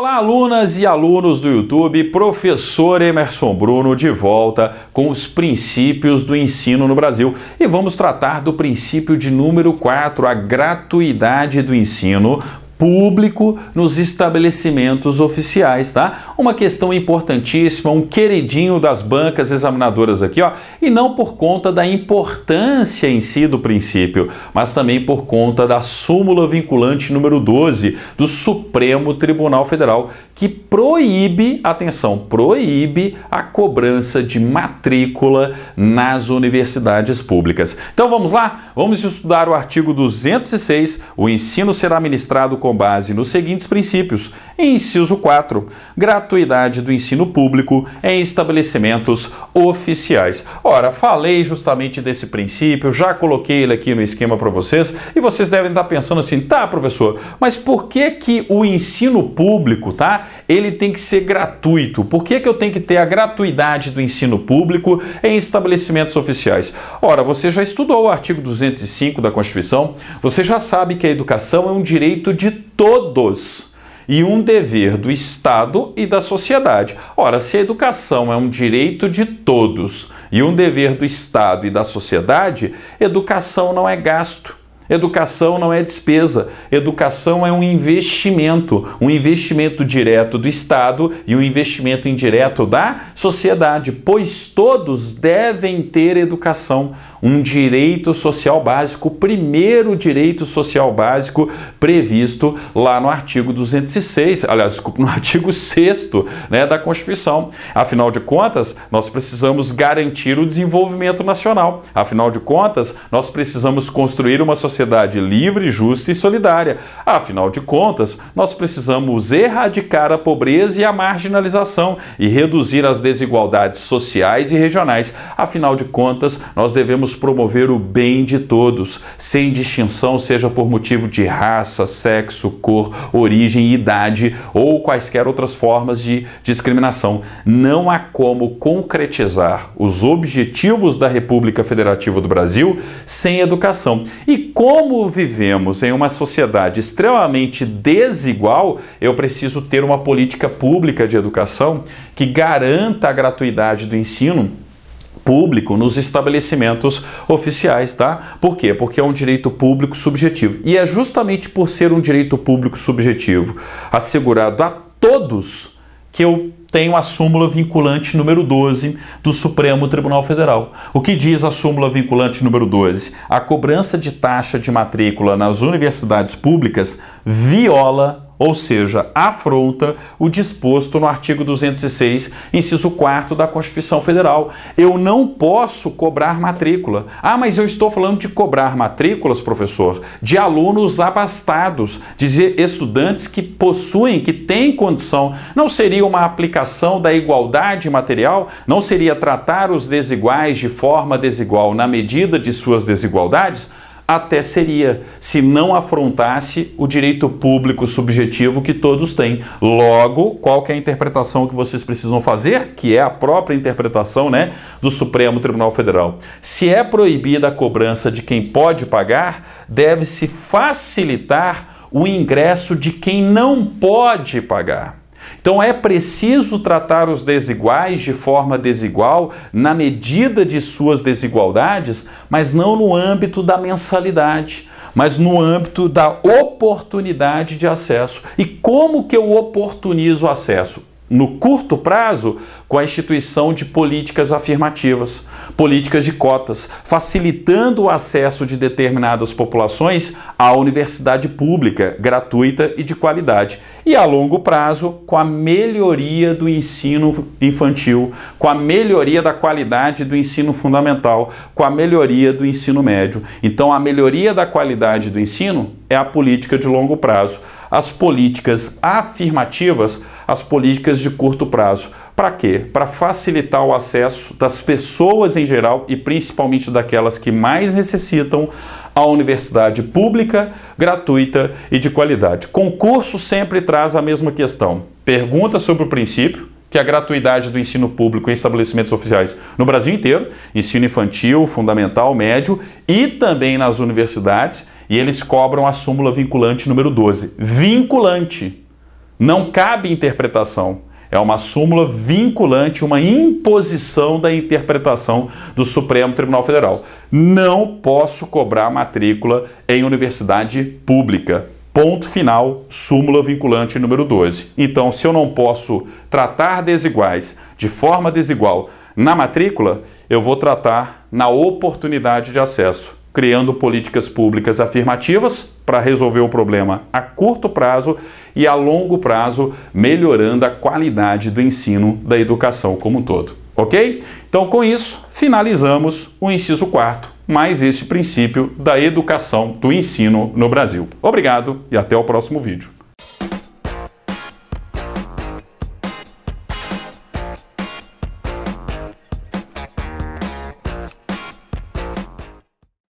Olá, alunas e alunos do YouTube, professor Emerson Bruno de volta com os princípios do ensino no Brasil. E vamos tratar do princípio de número 4, a gratuidade do ensino público nos estabelecimentos oficiais, tá? Uma questão importantíssima, um queridinho das bancas examinadoras aqui, ó, e não por conta da importância em si do princípio, mas também por conta da súmula vinculante número 12 do Supremo Tribunal Federal, que proíbe, atenção, proíbe a cobrança de matrícula nas universidades públicas. Então vamos lá? Vamos estudar o artigo 206, o ensino será ministrado com com base nos seguintes princípios. Inciso 4. Gratuidade do ensino público em estabelecimentos oficiais. Ora, falei justamente desse princípio, já coloquei ele aqui no esquema para vocês e vocês devem estar tá pensando assim, tá, professor, mas por que que o ensino público, tá, ele tem que ser gratuito? Por que que eu tenho que ter a gratuidade do ensino público em estabelecimentos oficiais? Ora, você já estudou o artigo 205 da Constituição, você já sabe que a educação é um direito de todos e um dever do Estado e da sociedade. Ora, se a educação é um direito de todos e um dever do Estado e da sociedade, educação não é gasto. Educação não é despesa, educação é um investimento, um investimento direto do Estado e um investimento indireto da sociedade, pois todos devem ter educação um direito social básico, o primeiro direito social básico previsto lá no artigo 206, aliás, desculpa, no artigo 6 né, da Constituição. Afinal de contas, nós precisamos garantir o desenvolvimento nacional. Afinal de contas, nós precisamos construir uma sociedade livre, justa e solidária. Afinal de contas, nós precisamos erradicar a pobreza e a marginalização e reduzir as desigualdades sociais e regionais. Afinal de contas, nós devemos promover o bem de todos, sem distinção, seja por motivo de raça, sexo, cor, origem, idade ou quaisquer outras formas de discriminação. Não há como concretizar os objetivos da República Federativa do Brasil sem educação. E como vivemos em uma sociedade extremamente desigual, eu preciso ter uma política pública de educação que garanta a gratuidade do ensino público nos estabelecimentos oficiais, tá? Por quê? Porque é um direito público subjetivo. E é justamente por ser um direito público subjetivo assegurado a todos que eu tenho a súmula vinculante número 12 do Supremo Tribunal Federal. O que diz a súmula vinculante número 12? A cobrança de taxa de matrícula nas universidades públicas viola ou seja, afronta o disposto no artigo 206, inciso 4 da Constituição Federal. Eu não posso cobrar matrícula. Ah, mas eu estou falando de cobrar matrículas, professor, de alunos abastados, dizer estudantes que possuem, que têm condição. Não seria uma aplicação da igualdade material? Não seria tratar os desiguais de forma desigual na medida de suas desigualdades? até seria, se não afrontasse o direito público subjetivo que todos têm. Logo, qual é a interpretação que vocês precisam fazer? Que é a própria interpretação né, do Supremo Tribunal Federal. Se é proibida a cobrança de quem pode pagar, deve-se facilitar o ingresso de quem não pode pagar. Então é preciso tratar os desiguais de forma desigual, na medida de suas desigualdades, mas não no âmbito da mensalidade, mas no âmbito da oportunidade de acesso. E como que eu oportunizo o acesso? no curto prazo com a instituição de políticas afirmativas, políticas de cotas, facilitando o acesso de determinadas populações à universidade pública, gratuita e de qualidade. E a longo prazo, com a melhoria do ensino infantil, com a melhoria da qualidade do ensino fundamental, com a melhoria do ensino médio. Então, a melhoria da qualidade do ensino é a política de longo prazo. As políticas afirmativas as políticas de curto prazo. Para quê? Para facilitar o acesso das pessoas em geral e principalmente daquelas que mais necessitam à universidade pública, gratuita e de qualidade. Concurso sempre traz a mesma questão. Pergunta sobre o princípio, que é a gratuidade do ensino público em estabelecimentos oficiais no Brasil inteiro, ensino infantil, fundamental, médio e também nas universidades, e eles cobram a súmula vinculante número 12. Vinculante. Não cabe interpretação. É uma súmula vinculante, uma imposição da interpretação do Supremo Tribunal Federal. Não posso cobrar matrícula em universidade pública. Ponto final, súmula vinculante número 12. Então, se eu não posso tratar desiguais de forma desigual na matrícula, eu vou tratar na oportunidade de acesso, criando políticas públicas afirmativas para resolver o problema a curto prazo e a longo prazo melhorando a qualidade do ensino da educação como um todo. Ok? Então, com isso, finalizamos o inciso 4, mais este princípio da educação do ensino no Brasil. Obrigado e até o próximo vídeo.